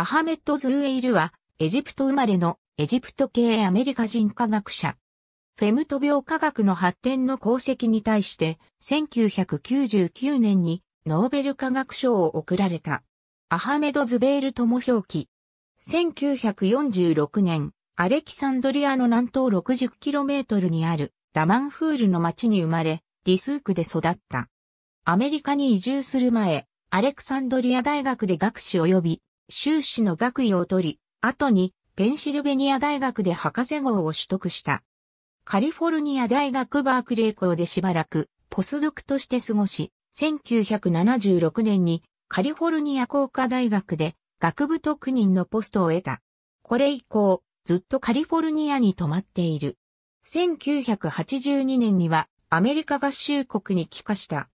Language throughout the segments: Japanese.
アハメット・ズーエイルは、エジプト生まれのエジプト系アメリカ人科学者。フェムト病科学の発展の功績に対して、1999年にノーベル科学賞を贈られた。アハメド・ズベールとも表記。1946年、アレキサンドリアの南東 60km にあるダマンフールの町に生まれ、ディスークで育った。アメリカに移住する前、アレクサンドリア大学で学士及び修士の学位を取り、後にペンシルベニア大学で博士号を取得した。カリフォルニア大学バークレー校でしばらくポスドクとして過ごし、1976年にカリフォルニア工科大学で学部特任のポストを得た。これ以降、ずっとカリフォルニアに泊まっている。1982年にはアメリカ合衆国に帰化した。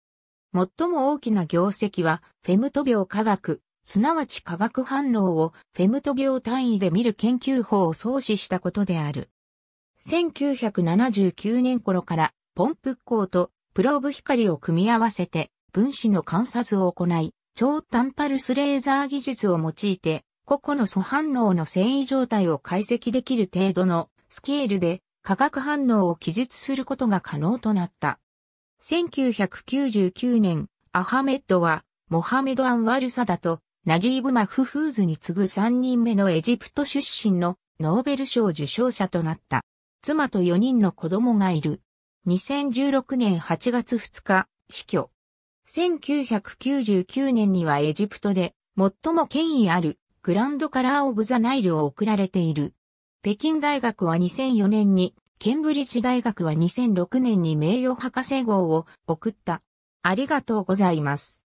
最も大きな業績は、フェムト病科学、すなわち化学反応をフェムト秒単位で見る研究法を創始したことである。1979年頃からポンプ光とプローブ光を組み合わせて分子の観察を行い、超短パルスレーザー技術を用いて、個々の素反応の繊維状態を解析できる程度のスケールで化学反応を記述することが可能となった。1999年、アハメッドはモハメド・アンワルサダとナギーブ・マフフーズに次ぐ3人目のエジプト出身のノーベル賞受賞者となった。妻と4人の子供がいる。2016年8月2日、死去。1999年にはエジプトで最も権威あるグランドカラー・オブ・ザ・ナイルを贈られている。北京大学は2004年に、ケンブリッジ大学は2006年に名誉博士号を贈った。ありがとうございます。